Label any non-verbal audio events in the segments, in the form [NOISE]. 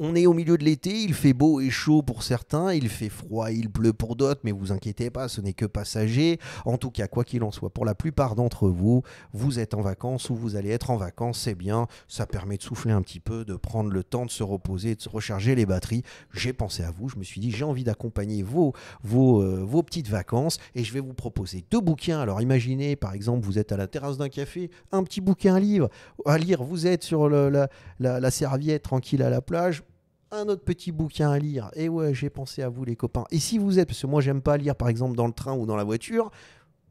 On est au milieu de l'été, il fait beau et chaud pour certains, il fait froid, il pleut pour d'autres, mais vous inquiétez pas, ce n'est que passager. En tout cas, quoi qu'il en soit, pour la plupart d'entre vous, vous êtes en vacances ou vous allez être en vacances, c'est bien, ça permet de souffler un petit peu, de prendre le temps de se reposer, de se recharger les batteries. J'ai pensé à vous, je me suis dit j'ai envie d'accompagner vos, vos, euh, petites vacances et je vais vous proposer deux bouquins. Alors imaginez, par exemple, vous êtes à la terrasse d'un café, un petit bouquin livre livre à lire vous êtes sur la serviette tranquille à la plage, un autre petit bouquin à lire. Et ouais, j'ai pensé à vous, les copains. Et si vous êtes, parce que moi, j'aime pas lire, par exemple, dans le train ou dans la voiture,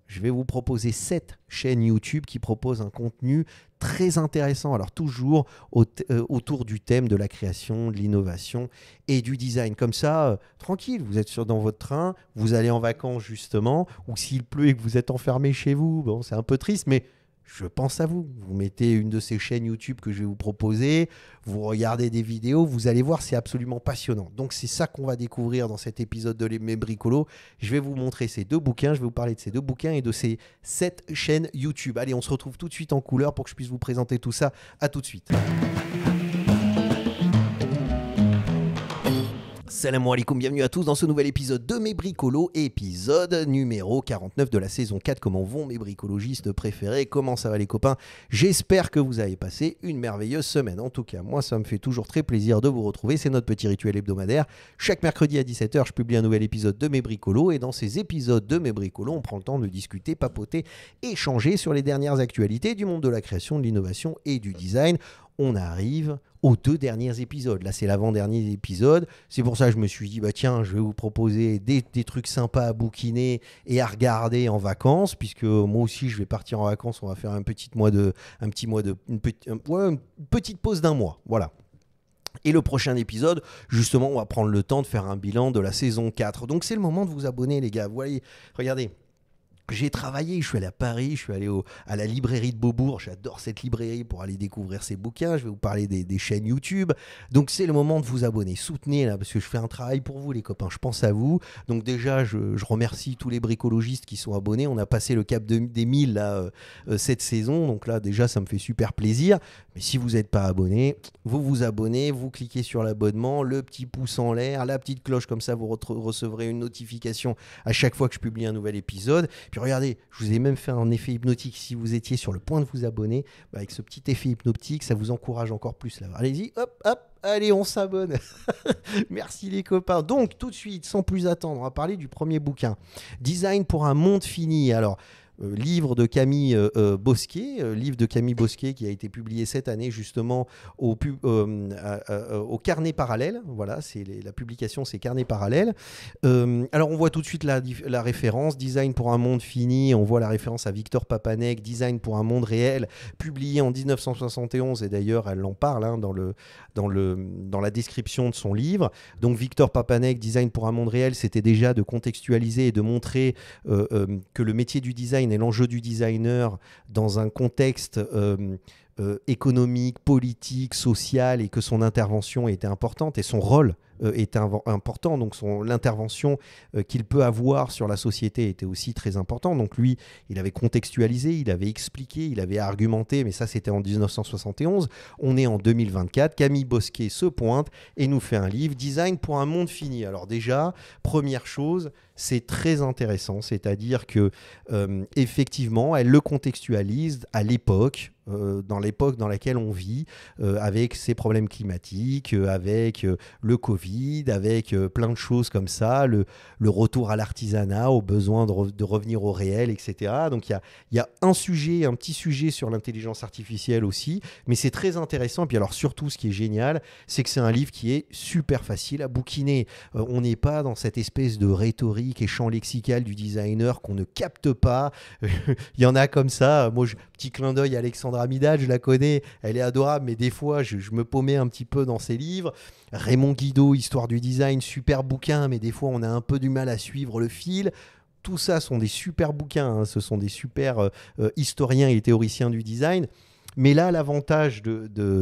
je vais vous proposer cette chaîne YouTube qui propose un contenu très intéressant. Alors toujours euh, autour du thème de la création, de l'innovation et du design. Comme ça, euh, tranquille, vous êtes sur dans votre train, vous allez en vacances justement, ou s'il pleut et que vous êtes enfermé chez vous, bon, c'est un peu triste, mais je pense à vous. Vous mettez une de ces chaînes YouTube que je vais vous proposer, vous regardez des vidéos, vous allez voir, c'est absolument passionnant. Donc c'est ça qu'on va découvrir dans cet épisode de Les Mébricolos. Je vais vous montrer ces deux bouquins, je vais vous parler de ces deux bouquins et de ces sept chaînes YouTube. Allez, on se retrouve tout de suite en couleur pour que je puisse vous présenter tout ça. À tout de suite. Salam alaikum, bienvenue à tous dans ce nouvel épisode de Mes Bricolos, épisode numéro 49 de la saison 4. Comment vont mes bricologistes préférés Comment ça va les copains J'espère que vous avez passé une merveilleuse semaine. En tout cas, moi, ça me fait toujours très plaisir de vous retrouver. C'est notre petit rituel hebdomadaire. Chaque mercredi à 17h, je publie un nouvel épisode de Mes Bricolos. Et dans ces épisodes de Mes Bricolos, on prend le temps de discuter, papoter, échanger sur les dernières actualités du monde de la création, de l'innovation et du design. On arrive aux deux derniers épisodes. Là, c'est l'avant-dernier épisode. C'est pour ça que je me suis dit, bah tiens, je vais vous proposer des, des, trucs sympas à bouquiner et à regarder en vacances, puisque moi aussi, je vais partir en vacances. On va faire un petit mois de, un petit mois de, une, petite pause d'un mois. Voilà. Et le prochain épisode, justement, on va prendre le temps de faire un bilan de la saison 4. Donc c'est le moment de vous abonner, les gars. Vous voyez, regardez, j'ai travaillé, je suis allé à Paris, je suis allé à la librairie de Beaubourg, j'adore cette librairie pour aller découvrir ses bouquins, je vais vous parler des, chaînes YouTube. Donc c'est le moment de vous abonner, soutenez là, parce que je fais un travail pour vous les copains, je pense à vous. Donc déjà, je, remercie tous les bricologistes qui sont abonnés, on a passé le cap des 1000 là, euh, euh, cette saison, donc là déjà ça me fait super plaisir. Mais si vous n'êtes pas abonné, vous vous abonnez, vous cliquez sur l'abonnement, le petit pouce en l'air, la petite cloche, comme ça vous recevrez une notification à chaque fois que je publie un nouvel épisode regardez, je vous ai même fait un effet hypnotique. Si vous étiez sur le point de vous abonner, bah, avec ce petit effet hypnotique, ça vous encourage encore plus. Allez-y, hop, hop, allez, on s'abonne. [LAUGHS] Merci les copains. Donc tout de suite, sans plus attendre, on va parler du premier bouquin. Design pour un monde fini. Alors, euh, livre de Camille euh, euh, Bosquet livre de Camille Bosquet qui a été publié cette année justement au, au Carnet Parallèle. Voilà, c'est la publication, c'est Carnet Parallèle. alors on voit tout de suite la, référence Design pour un monde fini. On voit la référence à Victor Papanek, Design pour un monde réel, publié en 1971. Et d'ailleurs, elle en parle hein, dans, le, dans, le, dans la description de son livre. Donc Victor Papanek, Design pour un monde réel, c'était déjà de contextualiser et de montrer que le métier du design et l'enjeu du designer dans un contexte euh, euh, économique, politique, social, et que son intervention était importante et son rôle euh, est important. Donc l'intervention euh, qu'il peut avoir sur la société était aussi très importante. Donc lui, il avait contextualisé, il avait expliqué, il avait argumenté, mais ça c'était en 1971. On est en 2024. Camille Bosquet se pointe et nous fait un livre, Design pour un monde fini. Alors déjà, première chose, c'est très intéressant, c'est-à-dire que euh, effectivement, elle le contextualise à l'époque, dans l'époque dans laquelle on vit, avec ces problèmes climatiques, avec le Covid avec euh, plein de choses comme ça, le, retour à l'artisanat, au besoin de, revenir au réel, etc. Donc il y a, un sujet, un petit sujet sur l'intelligence artificielle aussi, mais c'est très intéressant. Et puis alors surtout, ce qui est génial, c'est que c'est un livre qui est super facile à bouquiner. Euh, on n'est pas dans cette espèce de rhétorique et champ lexical du designer qu'on ne capte pas. [LAUGHS] il y en a comme ça. Moi, petit clin d'œil, Alexandra Midal, je la connais, elle est adorable, mais des fois, je me paumais un petit peu dans ses livres. Raymond Guido, Histoire du design, super bouquin, mais des fois on a un peu du mal à suivre le fil tout ça sont des super bouquins, hein. ce sont des super euh, euh, historiens et théoriciens du design. Mais là, l'avantage de,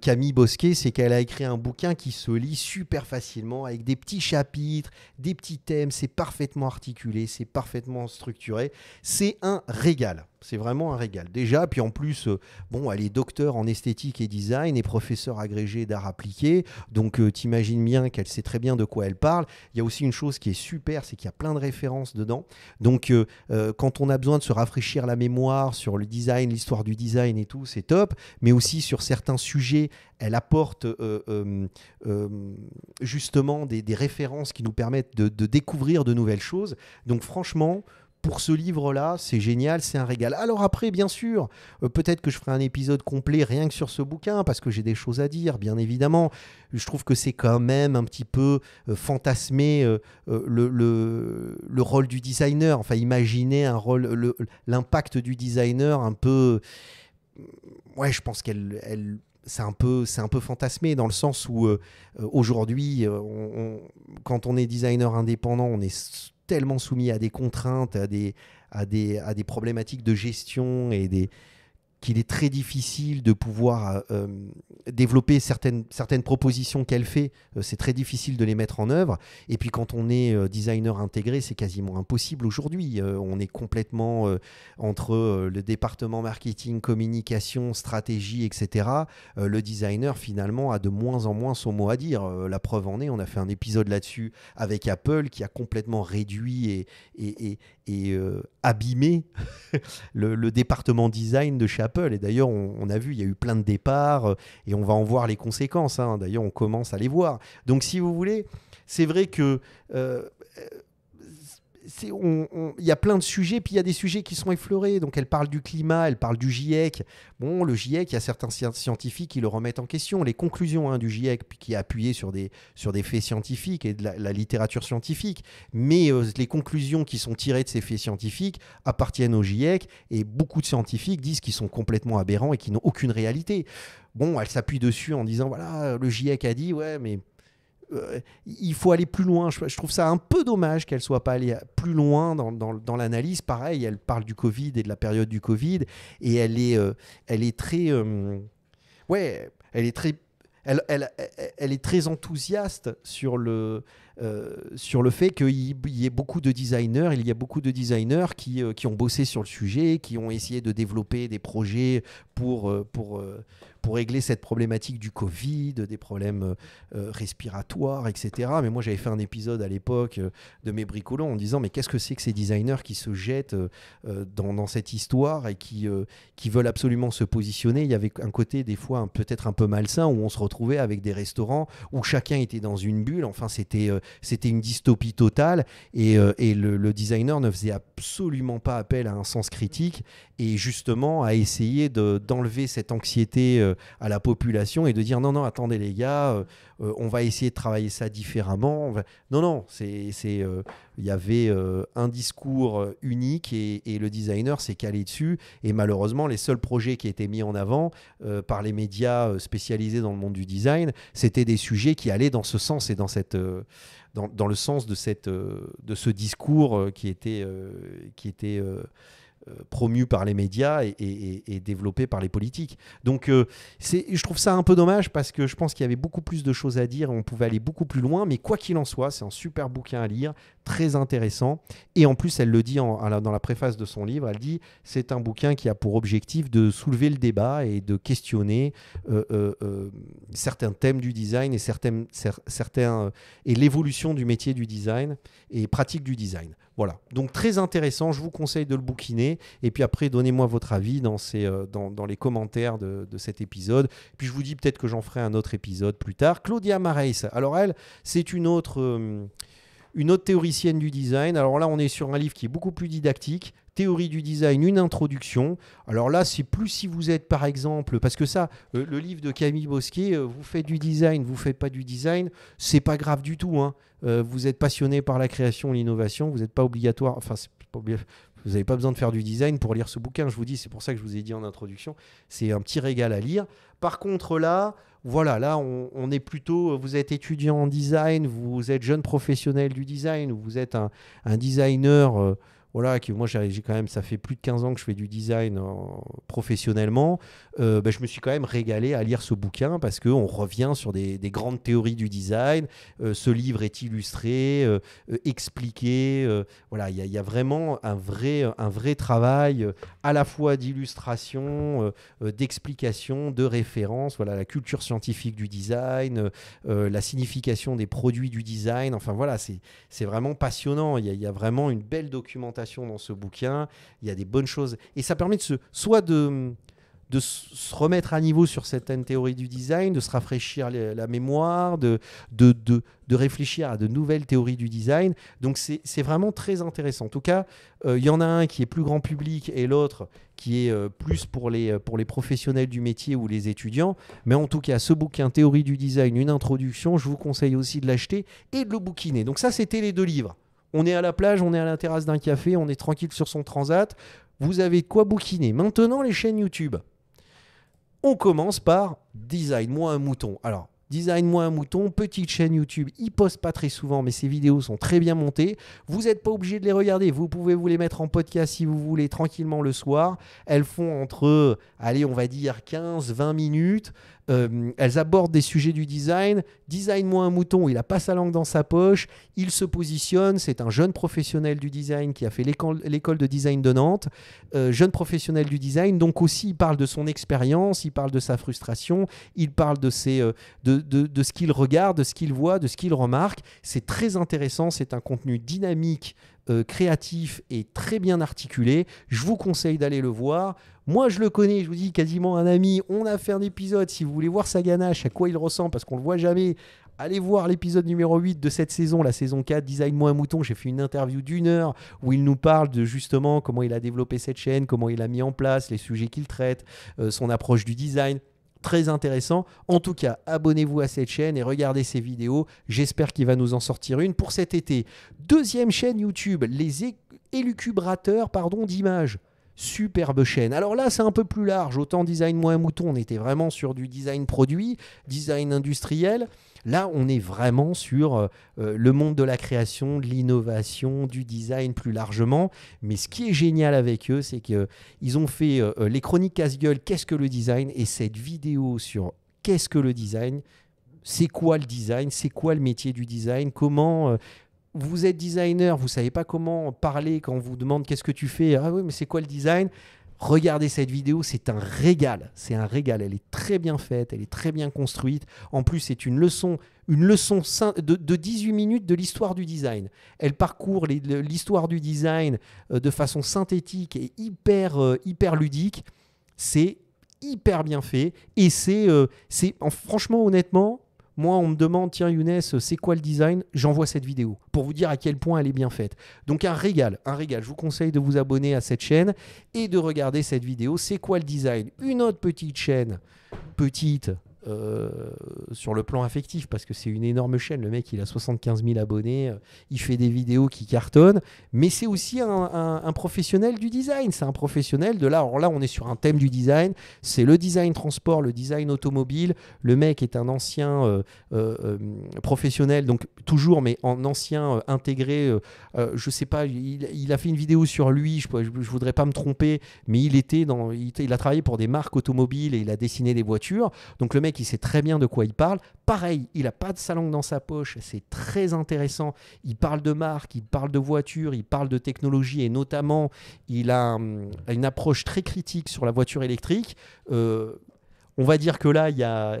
Camille Bosquet, c'est qu'elle a écrit un bouquin qui se lit super facilement, avec des petits chapitres, des petits thèmes, c'est parfaitement articulé, c'est parfaitement structuré, c'est un régal. C'est vraiment un régal. Déjà, puis en plus, euh, bon, elle est docteur en esthétique et design et professeur agrégé d'art appliqué. Donc, euh, t'imagines bien qu'elle sait très bien de quoi elle parle. Il y a aussi une chose qui est super, c'est qu'il y a plein de références dedans. Donc, euh, quand on a besoin de se rafraîchir la mémoire sur le design, l'histoire du design et tout, c'est top. Mais aussi sur certains sujets, elle apporte justement des, références qui nous permettent de découvrir de nouvelles choses. Donc, franchement, pour ce livre-là, c'est génial, c'est un régal. Alors après, bien sûr, euh, peut-être que je ferai un épisode complet rien que sur ce bouquin, parce que j'ai des choses à dire, bien évidemment. Je trouve que c'est quand même un petit peu euh, fantasmé fantasmer euh, le, le, le, rôle du designer, enfin imaginer un rôle, l'impact du designer un peu... Mm, ouais, je pense qu'elle... Elle, c'est un peu c'est un peu fantasmé dans le sens où aujourd'hui quand on est designer indépendant on est tellement soumis à des contraintes, à des, à des, à des problématiques de gestion et des, qu'il est très difficile de pouvoir euh, euh, développer certaines, certaines propositions qu'elle fait. Euh, c'est très difficile de les mettre en œuvre. Et puis quand on est designer intégré, c'est quasiment impossible aujourd'hui. on est complètement entre le département marketing, communication, stratégie, etc. le designer, finalement, a de moins en moins son mot à dire. la preuve en est, on a fait un épisode là-dessus avec Apple qui a complètement réduit et, et, et, abîmé [LAUGHS] le, département design de chez et d'ailleurs, on, a vu, il y a eu plein de départs euh, et on va en voir les conséquences. Hein. D'ailleurs, on commence à les voir. Donc, si vous voulez, c'est vrai que euh, il y a plein de sujets, puis il y a des sujets qui sont effleurés. Donc elle parle du climat, elle parle du GIEC. Bon, le GIEC, il y a certains scientifiques qui le remettent en question. Les conclusions hein, du GIEC, qui est appuyé sur des, sur des faits scientifiques et de la, littérature scientifique. Mais euh, les conclusions qui sont tirées de ces faits scientifiques appartiennent au GIEC et beaucoup de scientifiques disent qu'ils sont complètement aberrants et qu'ils n'ont aucune réalité. Bon, elle s'appuie dessus en disant, voilà, le GIEC a dit, ouais, mais euh, il faut aller plus loin. Je, trouve ça un peu dommage qu'elle soit pas allée plus loin dans, dans, l'analyse. Pareil, elle parle du Covid et de la période du Covid, et elle est, euh, elle est très, euh, ouais, elle est très, elle, elle, elle, est très enthousiaste sur le, euh, sur le fait qu'il y ait beaucoup de designers, il y a beaucoup de designers qui, euh, qui ont bossé sur le sujet, qui ont essayé de développer des projets pour, euh, pour, pour régler cette problématique du Covid, des problèmes respiratoires, etc. Mais moi, j'avais fait un épisode à l'époque de mes bricolons en disant, mais qu'est-ce que c'est que ces designers qui se jettent dans, dans, cette histoire et qui, qui veulent absolument se positionner Il y avait un côté des fois peut-être un peu malsain où on se retrouvait avec des restaurants où chacun était dans une bulle. Enfin, c'était c'était une dystopie totale et, euh, le, designer ne faisait absolument pas appel à un sens critique et justement à essayer d'enlever cette anxiété euh, à la population et de dire non, non, attendez les gars, euh, euh, on va essayer de travailler ça différemment. Non, non, c'est, euh, il y avait euh, un discours unique et, le designer s'est calé dessus. Et malheureusement, les seuls projets qui étaient mis en avant par les médias spécialisés dans le monde du design, c'était des sujets qui allaient dans ce sens et dans cette, dans, le sens de cette, de ce discours qui était, qui était euh, promu par les médias et, développé par les politiques. Donc euh, je trouve ça un peu dommage parce que je pense qu'il y avait beaucoup plus de choses à dire, on pouvait aller beaucoup plus loin, mais quoi qu'il en soit, c'est un super bouquin à lire, très intéressant, et en plus elle le dit dans la préface de son livre, elle dit c'est un bouquin qui a pour objectif de soulever le débat et de questionner euh, certains thèmes du design et, et l'évolution du métier du design et pratique du design. Voilà, donc très intéressant, je vous conseille de le bouquiner, et puis après, donnez-moi votre avis dans, euh, les commentaires de, cet épisode, puis je vous dis peut-être que j'en ferai un autre épisode plus tard. Claudia Marais, alors elle, c'est une autre... Euh, une autre théoricienne du design. Alors là, on est sur un livre qui est beaucoup plus didactique théorie du design, une introduction. Alors là, c'est plus si vous êtes, par exemple, parce que ça, euh, le livre de Camille Bosquet, euh, vous faites du design, vous faites pas du design, c'est pas grave du tout. Hein. Euh, vous êtes passionné par la création, l'innovation, vous n'êtes pas obligatoire, enfin, vous n'avez pas besoin de faire du design pour lire ce bouquin. Je vous dis, c'est pour ça que je vous ai dit en introduction, c'est un petit régal à lire. Par contre, là, voilà, là, on, est plutôt, vous êtes étudiant en design, vous êtes jeune professionnel du design, vous êtes un designer voilà, qui, moi j'ai quand même, ça fait plus de 15 ans que je fais du design euh, professionnellement, euh, bah, je me suis quand même régalé à lire ce bouquin parce qu'on revient sur des, grandes théories du design. Euh, ce livre est illustré, expliqué. voilà, il y, a vraiment un vrai, un vrai travail à la fois d'illustration, d'explication, de référence. Voilà, la culture scientifique du design, la signification des produits du design. Enfin voilà, c'est vraiment passionnant. Il y, y a vraiment une belle documentation dans ce bouquin, il y a des bonnes choses. Et ça permet de se, soit de, de se remettre à niveau sur certaines théories du design, de se rafraîchir la mémoire, de de, de, de, réfléchir à de nouvelles théories du design. Donc c'est vraiment très intéressant. En tout cas, euh, il y en a un qui est plus grand public et l'autre qui est euh, plus pour les, euh, pour les professionnels du métier ou les étudiants. Mais en tout cas, ce bouquin Théorie du design, une introduction, je vous conseille aussi de l'acheter et de le bouquiner. Donc ça, c'était les deux livres. On est à la plage, on est à la terrasse d'un café, on est tranquille sur son transat. Vous avez quoi bouquiner Maintenant, les chaînes YouTube. On commence par design-moi un mouton. Alors, Design-moi un mouton, petite chaîne YouTube. Il poste pas très souvent, mais ses vidéos sont très bien montées. Vous n'êtes pas obligé de les regarder. Vous pouvez vous les mettre en podcast si vous voulez, tranquillement le soir. Elles font entre, allez, on va dire 15-20 minutes. Euh, elles abordent des sujets du design. Design-moi un mouton, il a pas sa langue dans sa poche, il se positionne, c'est un jeune professionnel du design qui a fait l'école de design de Nantes, euh, jeune professionnel du design, donc aussi il parle de son expérience, il parle de sa frustration, il parle de, ses, euh, de ce qu'il regarde, de ce qu'il voit, de ce qu'il remarque. C'est très intéressant, c'est un contenu dynamique euh, créatif et très bien articulé. Je vous conseille d'aller le voir. Moi, je le connais, je vous dis quasiment un ami. On a fait un épisode. Si vous voulez voir sa ganache, à quoi il ressent parce qu'on le voit jamais, Allez voir l'épisode numéro 8 de cette saison, la saison 4, Design-moi un mouton. J'ai fait une interview d'une heure où il nous parle de justement comment il a développé cette chaîne, comment il a mis en place, les sujets qu'il traite, euh, son approche du design très intéressant. En tout cas, abonnez-vous à cette chaîne et regardez ses vidéos. J'espère qu'il va nous en sortir une pour cet été. Deuxième chaîne YouTube, les élucubrateurs d'images. Superbe chaîne. Alors là, c'est un peu plus large. Autant design moins mouton, on était vraiment sur du design produit, design industriel. Là, on est vraiment sur euh, euh, le monde de la création, de l'innovation, du design plus largement. Mais ce qui est génial avec eux, c'est qu'ils ont fait euh, les chroniques casse-gueule, qu'est-ce que le design Et cette vidéo sur qu'est-ce que le design C'est quoi le design C'est quoi le métier du design Comment vous êtes designer, vous savez pas comment parler quand on vous demande qu'est-ce que tu fais. Ah oui, mais c'est quoi le design Regardez cette vidéo, c'est un régal. C'est un régal. Elle est très bien faite, elle est très bien construite. En plus, c'est une leçon, une leçon de, 18 minutes de l'histoire du design. Elle parcourt l'histoire du design euh, de façon synthétique et hyper, euh, hyper ludique. C'est hyper bien fait. Et c'est euh, franchement, honnêtement, moi, on me demande, tiens Younes, c'est quoi le design J'envoie cette vidéo pour vous dire à quel point elle est bien faite. Donc un régal, un régal. Je vous conseille de vous abonner à cette chaîne et de regarder cette vidéo. C'est quoi le design Une autre petite chaîne, petite, euh, sur le plan affectif parce que c'est une énorme chaîne. Le mec, il a 75 000 abonnés, euh, il fait des vidéos qui cartonnent, mais c'est aussi un, professionnel du design. C'est un professionnel de là. Alors là, on est sur un thème du design. C'est le design transport, le design automobile. Le mec est un ancien euh, professionnel, donc toujours, mais en ancien intégré. je sais pas, il, a fait une vidéo sur lui. Je, je, voudrais pas me tromper, mais il était dans, il a travaillé pour des marques automobiles et il a dessiné des voitures. Donc le mec qui sait très bien de quoi il parle. Pareil, il n'a pas de sa langue dans sa poche, c'est très intéressant. Il parle de marque, il parle de voiture, il parle de technologie et notamment, il a hum, une approche très critique sur la voiture électrique. Euh, on va dire que là, il y a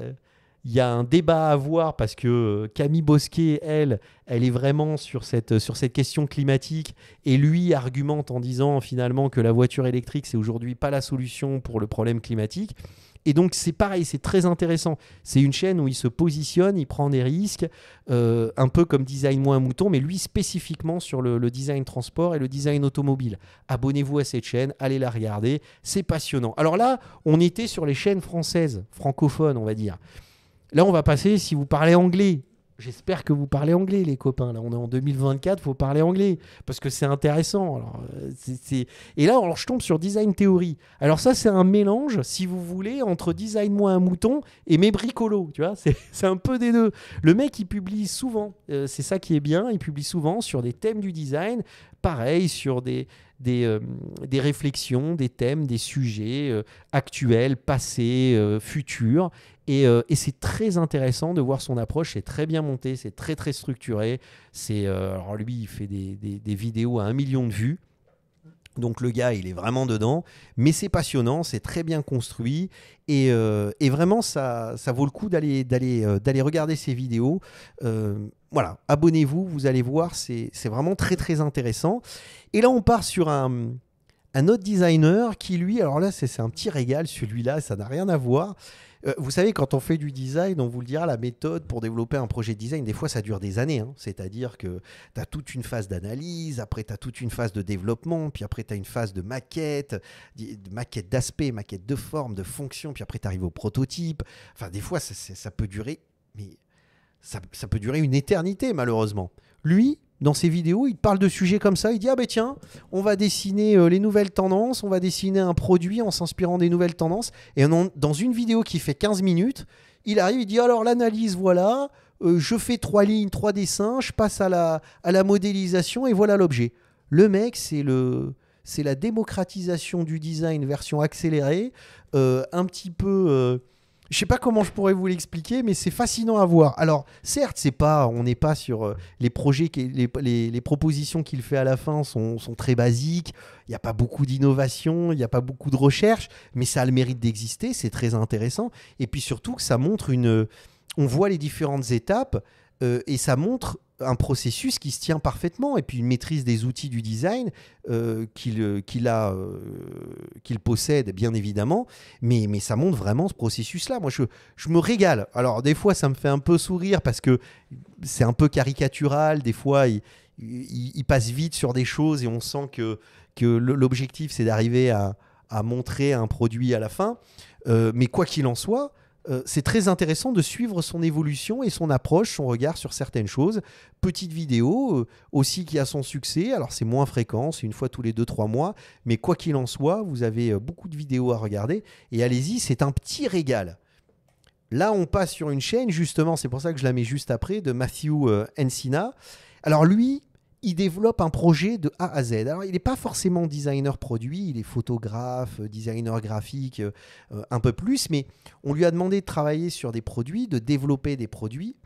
il a un débat à avoir parce que euh, Camille Bosquet, elle, elle est vraiment sur cette, sur cette question climatique et lui argumente en disant finalement que la voiture électrique, c'est aujourd'hui pas la solution pour le problème climatique. Et donc c'est pareil, c'est très intéressant. C'est une chaîne où il se positionne, il prend des risques, euh, un peu comme Design moins mouton, mais lui spécifiquement sur le design transport et le design automobile. Abonnez-vous à cette chaîne, allez la regarder, c'est passionnant. Alors là, on était sur les chaînes françaises, francophones on va dire. Là, on va passer, si vous parlez anglais, J'espère que vous parlez anglais, les copains. Là, on est en 2024, faut parler anglais parce que c'est intéressant. Euh, et là, alors, je tombe sur design théorie Alors ça, c'est un mélange, si vous voulez, entre design moi un mouton et mes bricolos. Tu vois, [LAUGHS] c'est un peu des deux. Le mec, il publie souvent. Euh, c'est ça qui est bien. Il publie souvent sur des thèmes du design. Pareil sur des des, euh, réflexions, des thèmes, des sujets actuels, passés, futurs. Euh, et, c'est très intéressant de voir son approche. C'est très bien monté, c'est très très structuré. C'est euh, alors lui, il fait des, vidéos à un million de vues. Donc le gars, il est vraiment dedans. Mais c'est passionnant, c'est très bien construit. Et, euh, vraiment, ça, ça, vaut le coup d'aller d'aller regarder ses vidéos. voilà, abonnez-vous, vous allez voir, c'est vraiment très très intéressant. Et là, on part sur un un autre designer qui, lui, alors là, c'est un petit régal, celui-là, ça n'a rien à voir. Euh, vous savez, quand on fait du design, on vous le dira, la méthode pour développer un projet de design, des fois, ça dure des années. Hein. C'est-à-dire que tu as toute une phase d'analyse, après, tu as toute une phase de développement, puis après, tu as une phase de maquette, de maquette d'aspect, maquette de forme, de fonction, puis après, tu arrives au prototype. Enfin, des fois, ça, peut durer, mais ça peut durer une éternité, malheureusement. Lui, dans ses vidéos, il parle de sujets comme ça. Il dit Ah ben tiens, on va dessiner euh, les nouvelles tendances, on va dessiner un produit en s'inspirant des nouvelles tendances. Et dans une vidéo qui fait 15 minutes, il arrive, il dit Alors l'analyse, voilà, euh, je fais trois lignes, trois dessins, je passe à la, à la modélisation et voilà l'objet. Le mec, c'est le. C'est la démocratisation du design version accélérée, euh, un petit peu je ne sais pas comment je pourrais vous l'expliquer, mais c'est fascinant à voir. Alors, certes, c'est pas, on n'est pas sur euh, les projets, les, propositions qu'il fait à la fin sont, très basiques. Il n'y a pas beaucoup d'innovation, il n'y a pas beaucoup de recherche, mais ça a le mérite d'exister. C'est très intéressant. Et puis surtout que ça montre une, on voit les différentes étapes euh, et ça montre un processus qui se tient parfaitement et puis une maîtrise des outils du design euh, euh, qu'il a euh, qu'il possède bien évidemment mais ça montre vraiment ce processus là moi je, je me régale alors des fois ça me fait un peu sourire parce que c'est un peu caricatural des fois il, passe vite sur des choses et on sent que que l'objectif c'est d'arriver à, montrer un produit à la fin mais quoi qu'il en soit euh, c'est très intéressant de suivre son évolution et son approche, son regard sur certaines choses. Petite vidéo euh, aussi qui a son succès. Alors c'est moins fréquent, c'est une fois tous les 2-3 mois, mais quoi qu'il en soit, vous avez euh, beaucoup de vidéos à regarder et allez-y, c'est un petit régal. Là, on passe sur une chaîne, justement, c'est pour ça que je la mets juste après, de Matthew Encina. Alors lui, il développe un projet de A à Z. Alors, il n'est pas forcément designer produit, il est photographe, euh, designer graphique, euh, euh, un peu plus, mais on lui a demandé de travailler sur des produits, de développer des produits.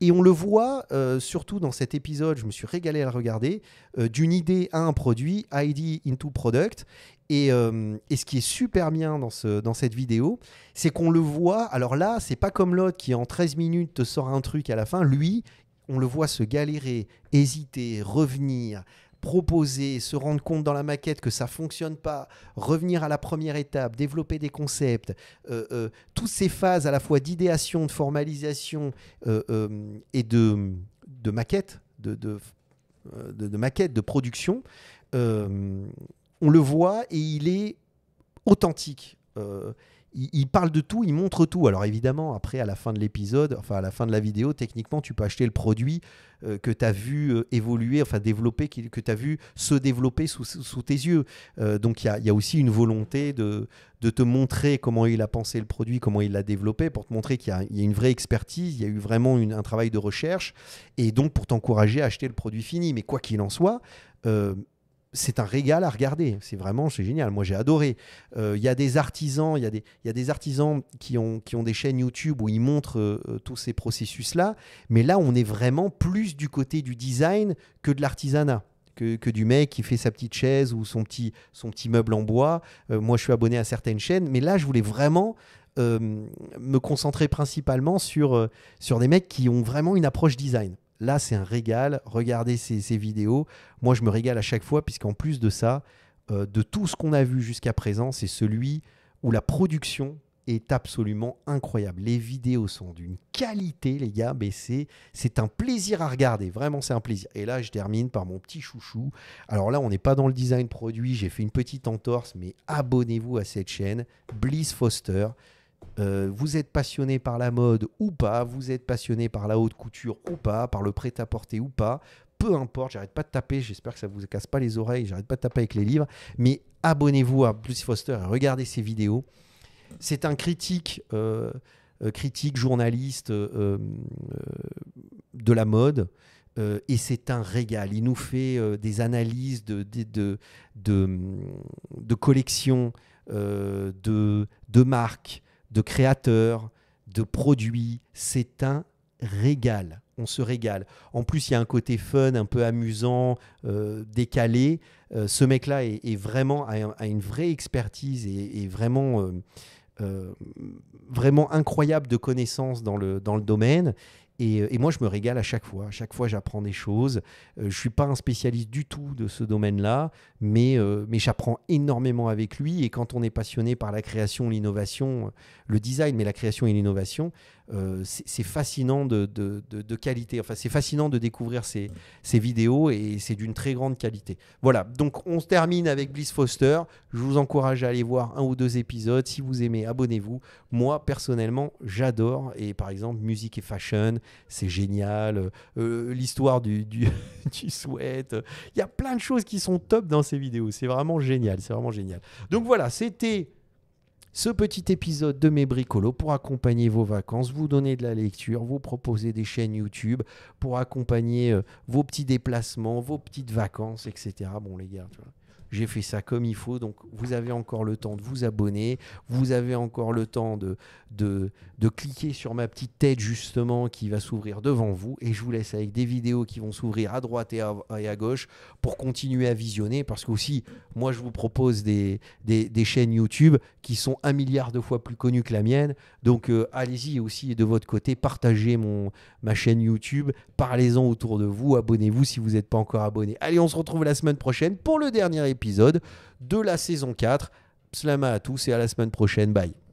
Et on le voit, surtout dans cet épisode, je me suis régalé à le regarder, d'une idée à un produit, ID into product. Et, ce qui est super bien dans, cette vidéo, c'est qu'on le voit. Alors là, c'est pas comme l'autre qui en 13 minutes te sort un truc à la fin. Lui, on le voit se galérer, hésiter, revenir, proposer, se rendre compte dans la maquette que ça fonctionne pas, revenir à la première étape, développer des concepts, euh, euh, toutes ces phases à la fois d'idéation, de formalisation euh, et de, maquette, de, maquette, de production, on le voit et il est authentique il, parle de tout, il montre tout. Alors évidemment, après, à la fin de l'épisode, enfin à la fin de la vidéo, techniquement, tu peux acheter le produit euh, que tu as vu euh, évoluer, enfin développer, que, que tu as vu se développer sous, tes yeux. Euh, donc il y a, aussi une volonté de, te montrer comment il a pensé le produit, comment il l'a développé, pour te montrer qu'il y, a une vraie expertise, il y a eu vraiment un travail de recherche, et donc pour t'encourager à acheter le produit fini. Mais quoi qu'il en soit, c'est un régal à regarder. C'est vraiment, c'est génial. Moi, j'ai adoré. Il euh, y a des artisans, il y, a des, des artisans qui ont, qui ont des chaînes YouTube où ils montrent euh, euh, tous ces processus-là. Mais là, on est vraiment plus du côté du design que de l'artisanat. Que, du mec qui fait sa petite chaise ou son petit, son petit meuble en bois. moi, je suis abonné à certaines chaînes, mais là, je voulais vraiment me concentrer principalement sur, sur des mecs qui ont vraiment une approche design. Là, c'est un régal. Regardez ces, vidéos. Moi, je me régale à chaque fois, puisqu'en plus de ça, euh, de tout ce qu'on a vu jusqu'à présent, c'est celui où la production est absolument incroyable. Les vidéos sont d'une qualité, les gars, mais c'est un plaisir à regarder. Vraiment, c'est un plaisir. Et là, je termine par mon petit chouchou. Alors là, on n'est pas dans le design produit. J'ai fait une petite entorse, mais abonnez-vous à cette chaîne, Bliss Foster. Euh, vous êtes passionné par la mode ou pas, vous êtes passionné par la haute couture ou pas, par le prêt-à-porter ou pas, peu importe, j'arrête pas de taper, j'espère que ça vous casse pas les oreilles, j'arrête pas de taper avec les livres, mais abonnez-vous à Plus Foster et regardez ses vidéos. C'est un critique, euh, euh, critique journaliste de la mode. et c'est un régal. Il nous fait des analyses de, collections, de marques, de créateurs, de produits. C'est un régal. On se régale. En plus, il y a un côté fun, un peu amusant, euh, décalé. Euh, ce mec-là est, vraiment a, une vraie expertise et vraiment euh, vraiment incroyable de connaissances dans le dans le domaine. Euh, et, moi, je me régale à chaque fois. À chaque fois, j'apprends des choses. Euh, je suis pas un spécialiste du tout de ce domaine-là, mais, euh, mais j'apprends énormément avec lui. Et quand on est passionné par la création, l'innovation, le design, mais la création et l'innovation, euh, c'est fascinant de, qualité. Enfin, c'est fascinant de découvrir ces, vidéos et c'est d'une très grande qualité. Voilà, donc on se termine avec Bliss Foster. Je vous encourage à aller voir un ou deux épisodes. Si vous aimez, abonnez-vous. Moi, personnellement, j'adore. Et par exemple, musique et fashion, c'est génial. Euh, l'histoire du, du, [LAUGHS] du sweat. Il y a plein de choses qui sont top dans ces vidéos. C'est vraiment génial. C'est vraiment génial. Donc voilà, c'était ce petit épisode de Mes Bricolos pour accompagner vos vacances, vous donner de la lecture, vous proposer des chaînes YouTube pour accompagner euh, vos petits déplacements, vos petites vacances, etc. Bon les gars, tu vois. J'ai fait ça comme il faut. Donc, vous avez encore le temps de vous abonner. Vous avez encore le temps de, de, cliquer sur ma petite tête, justement, qui va s'ouvrir devant vous. Et je vous laisse avec des vidéos qui vont s'ouvrir à droite et à, gauche pour continuer à visionner. Parce que, aussi, moi, je vous propose des, des, chaînes YouTube qui sont un milliard de fois plus connues que la mienne. Donc, euh, allez-y aussi de votre côté. Partagez mon, ma chaîne YouTube. Parlez-en autour de vous. Abonnez-vous si vous n'êtes pas encore abonné. Allez, on se retrouve la semaine prochaine pour le dernier épisode épisode de la saison 4. Slama à tous et à la semaine prochaine. Bye.